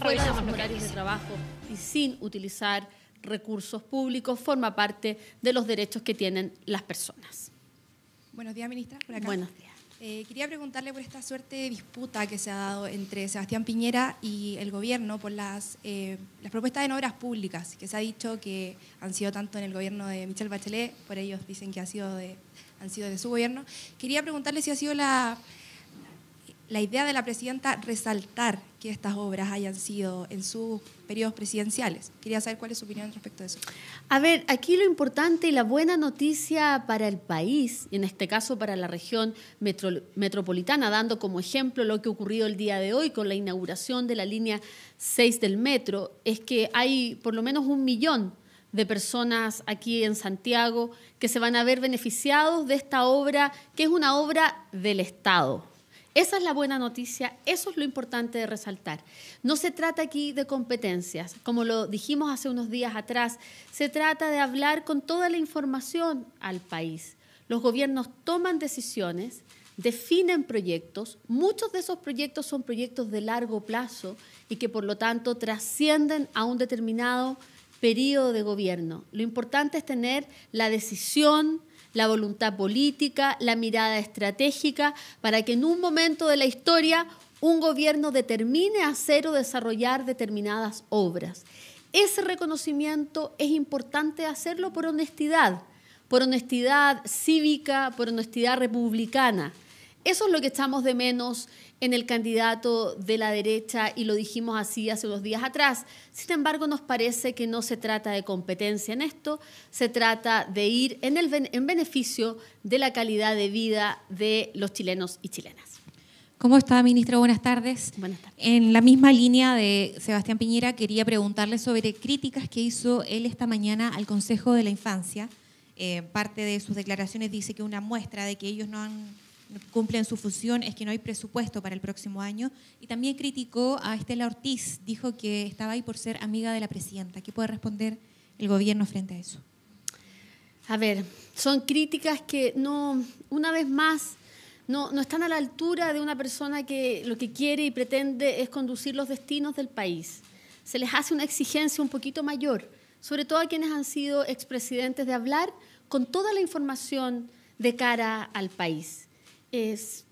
los de trabajo y sin utilizar recursos públicos forma parte de los derechos que tienen las personas. Buenos días, ministra. Buenos días. Eh, quería preguntarle por esta suerte de disputa que se ha dado entre Sebastián Piñera y el gobierno por las, eh, las propuestas en obras públicas, que se ha dicho que han sido tanto en el gobierno de Michelle Bachelet, por ellos dicen que ha sido de, han sido de su gobierno. Quería preguntarle si ha sido la, la idea de la presidenta resaltar que estas obras hayan sido en sus periodos presidenciales. Quería saber cuál es su opinión respecto a eso. A ver, aquí lo importante y la buena noticia para el país, y en este caso para la región metropolitana, dando como ejemplo lo que ocurrió el día de hoy con la inauguración de la línea 6 del metro, es que hay por lo menos un millón de personas aquí en Santiago que se van a ver beneficiados de esta obra, que es una obra del Estado esa es la buena noticia, eso es lo importante de resaltar. No se trata aquí de competencias, como lo dijimos hace unos días atrás, se trata de hablar con toda la información al país. Los gobiernos toman decisiones, definen proyectos, muchos de esos proyectos son proyectos de largo plazo y que por lo tanto trascienden a un determinado periodo de gobierno. Lo importante es tener la decisión, la voluntad política, la mirada estratégica, para que en un momento de la historia un gobierno determine hacer o desarrollar determinadas obras. Ese reconocimiento es importante hacerlo por honestidad, por honestidad cívica, por honestidad republicana. Eso es lo que estamos de menos en el candidato de la derecha y lo dijimos así hace unos días atrás. Sin embargo, nos parece que no se trata de competencia en esto, se trata de ir en, el, en beneficio de la calidad de vida de los chilenos y chilenas. ¿Cómo está, ministro? Buenas tardes. Buenas tardes. En la misma línea de Sebastián Piñera, quería preguntarle sobre críticas que hizo él esta mañana al Consejo de la Infancia. Eh, parte de sus declaraciones dice que una muestra de que ellos no han cumplen su función es que no hay presupuesto para el próximo año. Y también criticó a Estela Ortiz, dijo que estaba ahí por ser amiga de la presidenta. ¿Qué puede responder el gobierno frente a eso? A ver, son críticas que no, una vez más, no, no están a la altura de una persona que lo que quiere y pretende es conducir los destinos del país. Se les hace una exigencia un poquito mayor, sobre todo a quienes han sido expresidentes, de hablar con toda la información de cara al país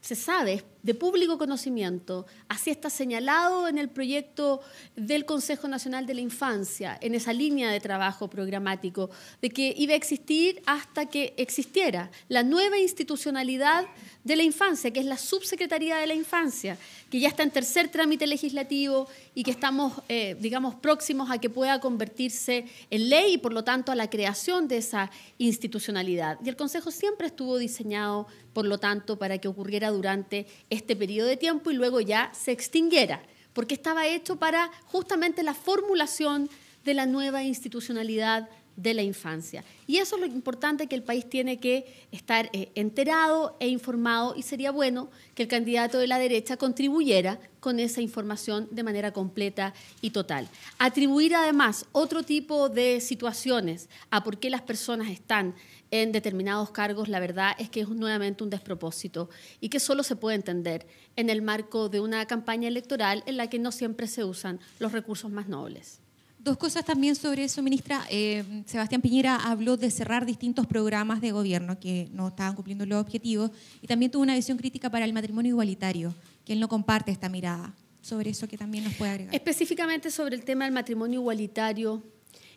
se sabe, de público conocimiento. Así está señalado en el proyecto del Consejo Nacional de la Infancia, en esa línea de trabajo programático, de que iba a existir hasta que existiera la nueva institucionalidad de la infancia, que es la Subsecretaría de la Infancia, que ya está en tercer trámite legislativo y que estamos, eh, digamos, próximos a que pueda convertirse en ley y, por lo tanto, a la creación de esa institucionalidad. Y el Consejo siempre estuvo diseñado, por lo tanto, para que ocurriera durante este periodo de tiempo y luego ya se extinguiera, porque estaba hecho para justamente la formulación de la nueva institucionalidad de la infancia. Y eso es lo importante que el país tiene que estar eh, enterado e informado y sería bueno que el candidato de la derecha contribuyera con esa información de manera completa y total. Atribuir además otro tipo de situaciones a por qué las personas están en determinados cargos, la verdad es que es nuevamente un despropósito y que solo se puede entender en el marco de una campaña electoral en la que no siempre se usan los recursos más nobles. Dos cosas también sobre eso, ministra. Eh, Sebastián Piñera habló de cerrar distintos programas de gobierno que no estaban cumpliendo los objetivos y también tuvo una visión crítica para el matrimonio igualitario, que él no comparte esta mirada. Sobre eso que también nos puede agregar. Específicamente sobre el tema del matrimonio igualitario,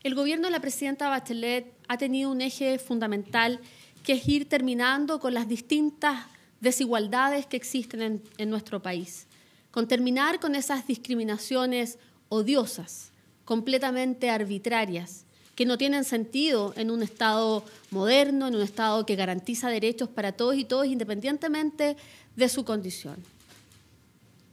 el gobierno de la presidenta Bachelet ha tenido un eje fundamental que es ir terminando con las distintas desigualdades que existen en nuestro país, con terminar con esas discriminaciones odiosas completamente arbitrarias, que no tienen sentido en un Estado moderno, en un Estado que garantiza derechos para todos y todos independientemente de su condición.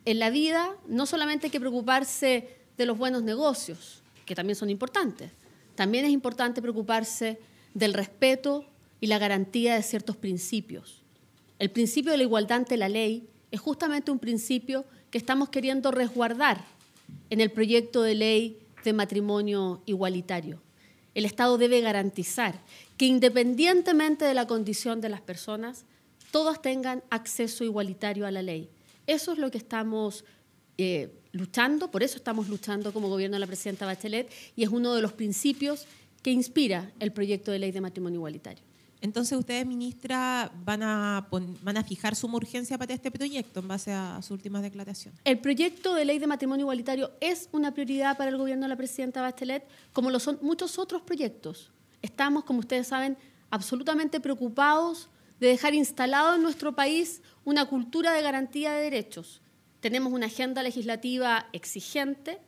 En la vida no solamente hay que preocuparse de los buenos negocios, que también son importantes, también es importante preocuparse del respeto y la garantía de ciertos principios. El principio de la igualdad ante la ley es justamente un principio que estamos queriendo resguardar en el proyecto de ley de matrimonio igualitario. El Estado debe garantizar que independientemente de la condición de las personas, todos tengan acceso igualitario a la ley. Eso es lo que estamos eh, luchando, por eso estamos luchando como gobierno de la presidenta Bachelet y es uno de los principios que inspira el proyecto de ley de matrimonio igualitario. Entonces ustedes, ministra, van a, fijar su urgencia para este proyecto en base a sus últimas declaraciones. El proyecto de ley de matrimonio igualitario es una prioridad para el gobierno de la presidenta Bachelet, como lo son muchos otros proyectos. Estamos, como ustedes saben, absolutamente preocupados de dejar instalado en nuestro país una cultura de garantía de derechos. Tenemos una agenda legislativa exigente,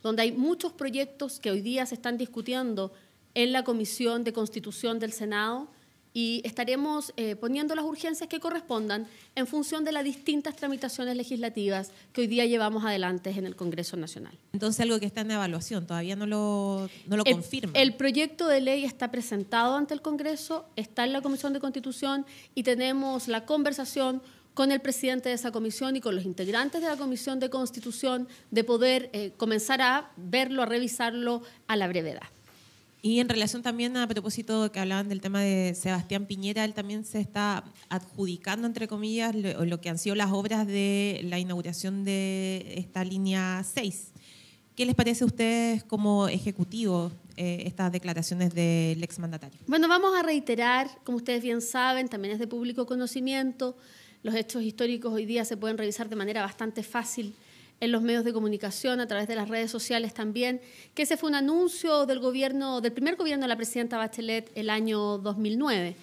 donde hay muchos proyectos que hoy día se están discutiendo en la Comisión de Constitución del Senado y estaremos eh, poniendo las urgencias que correspondan en función de las distintas tramitaciones legislativas que hoy día llevamos adelante en el Congreso Nacional. Entonces, algo que está en evaluación, todavía no lo, no lo el, confirma. El proyecto de ley está presentado ante el Congreso, está en la Comisión de Constitución y tenemos la conversación con el presidente de esa comisión y con los integrantes de la Comisión de Constitución de poder eh, comenzar a verlo, a revisarlo a la brevedad. Y en relación también a propósito que hablaban del tema de Sebastián Piñera, él también se está adjudicando, entre comillas, lo, que han sido las obras de la inauguración de esta línea 6. ¿Qué les parece a ustedes como ejecutivo eh, estas declaraciones del exmandatario? Bueno, vamos a reiterar, como ustedes bien saben, también es de público conocimiento, los hechos históricos hoy día se pueden revisar de manera bastante fácil en los medios de comunicación, a través de las redes sociales también, que ese fue un anuncio del gobierno, del primer gobierno de la presidenta Bachelet el año 2009.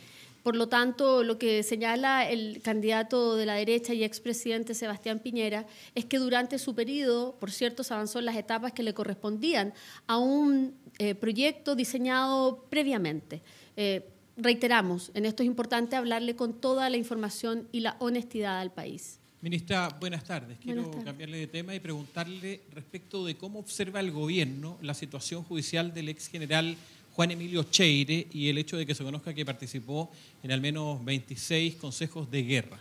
Por lo tanto, lo que señala el candidato de la derecha y expresidente Sebastián Piñera es que durante su periodo, por cierto, se avanzó en las etapas que le correspondían a un eh, proyecto diseñado previamente. Eh, reiteramos, en esto es importante hablarle con toda la información y la honestidad al país. Ministra, buenas tardes. Quiero cambiarle de tema y preguntarle respecto de cómo observa el gobierno la situación judicial del ex general Juan Emilio Cheire y el hecho de que se conozca que participó en al menos 26 consejos de guerra.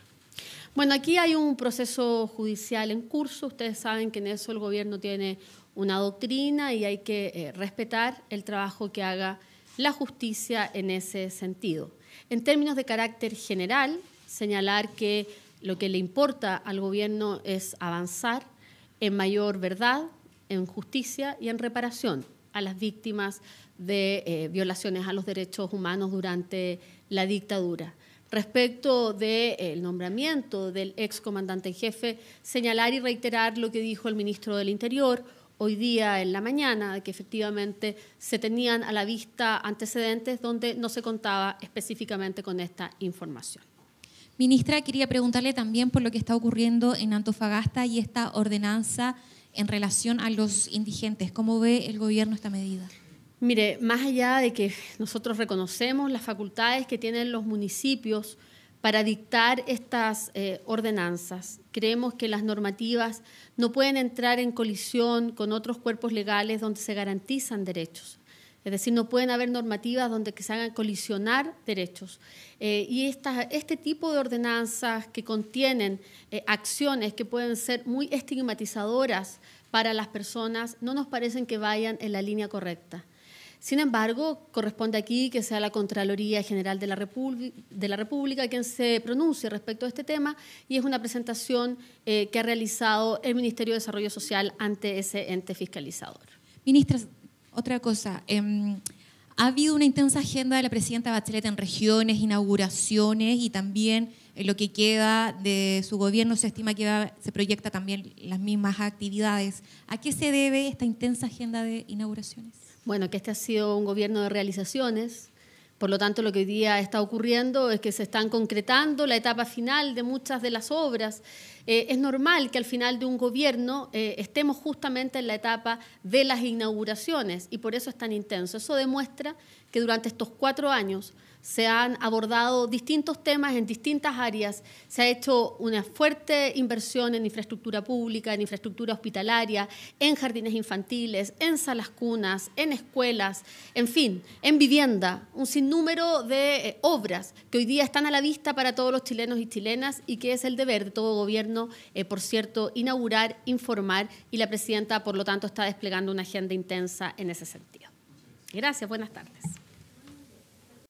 Bueno, aquí hay un proceso judicial en curso. Ustedes saben que en eso el gobierno tiene una doctrina y hay que eh, respetar el trabajo que haga la justicia en ese sentido. En términos de carácter general, señalar que lo que le importa al gobierno es avanzar en mayor verdad, en justicia y en reparación a las víctimas de eh, violaciones a los derechos humanos durante la dictadura. Respecto del eh, nombramiento del ex comandante en jefe, señalar y reiterar lo que dijo el ministro del Interior hoy día en la mañana, que efectivamente se tenían a la vista antecedentes donde no se contaba específicamente con esta información. Ministra, quería preguntarle también por lo que está ocurriendo en Antofagasta y esta ordenanza en relación a los indigentes. ¿Cómo ve el gobierno esta medida? Mire, más allá de que nosotros reconocemos las facultades que tienen los municipios para dictar estas eh, ordenanzas, creemos que las normativas no pueden entrar en colisión con otros cuerpos legales donde se garantizan derechos. Es decir, no pueden haber normativas donde que se hagan colisionar derechos. Eh, y este tipo de ordenanzas que contienen eh, acciones que pueden ser muy estigmatizadoras para las personas no nos parecen que vayan en la línea correcta. Sin embargo, corresponde aquí que sea la Contraloría General de la, de República quien se pronuncie respecto a este tema y es una presentación eh, que ha realizado el Ministerio de Desarrollo Social ante ese ente fiscalizador. Ministra, otra cosa, em, ha habido una intensa agenda de la presidenta Bachelet en regiones, inauguraciones y también lo que queda de su gobierno se estima que se proyecta también las mismas actividades. ¿A qué se debe esta intensa agenda de inauguraciones? Bueno, que este ha sido un gobierno de realizaciones. Por lo tanto, lo que hoy día está ocurriendo es que se están concretando la etapa final de muchas de las obras eh, es normal que al final de un gobierno eh, estemos justamente en la etapa de las inauguraciones y por eso es tan intenso. Eso demuestra que durante estos cuatro años se han abordado distintos temas en distintas áreas, se ha hecho una fuerte inversión en infraestructura pública, en infraestructura hospitalaria, en jardines infantiles, en salas cunas, en escuelas, en fin, en vivienda, un sinnúmero de eh, obras que hoy día están a la vista para todos los chilenos y chilenas y que es el deber de todo gobierno eh, por cierto, inaugurar, informar y la presidenta, por lo tanto, está desplegando una agenda intensa en ese sentido. Gracias, buenas tardes.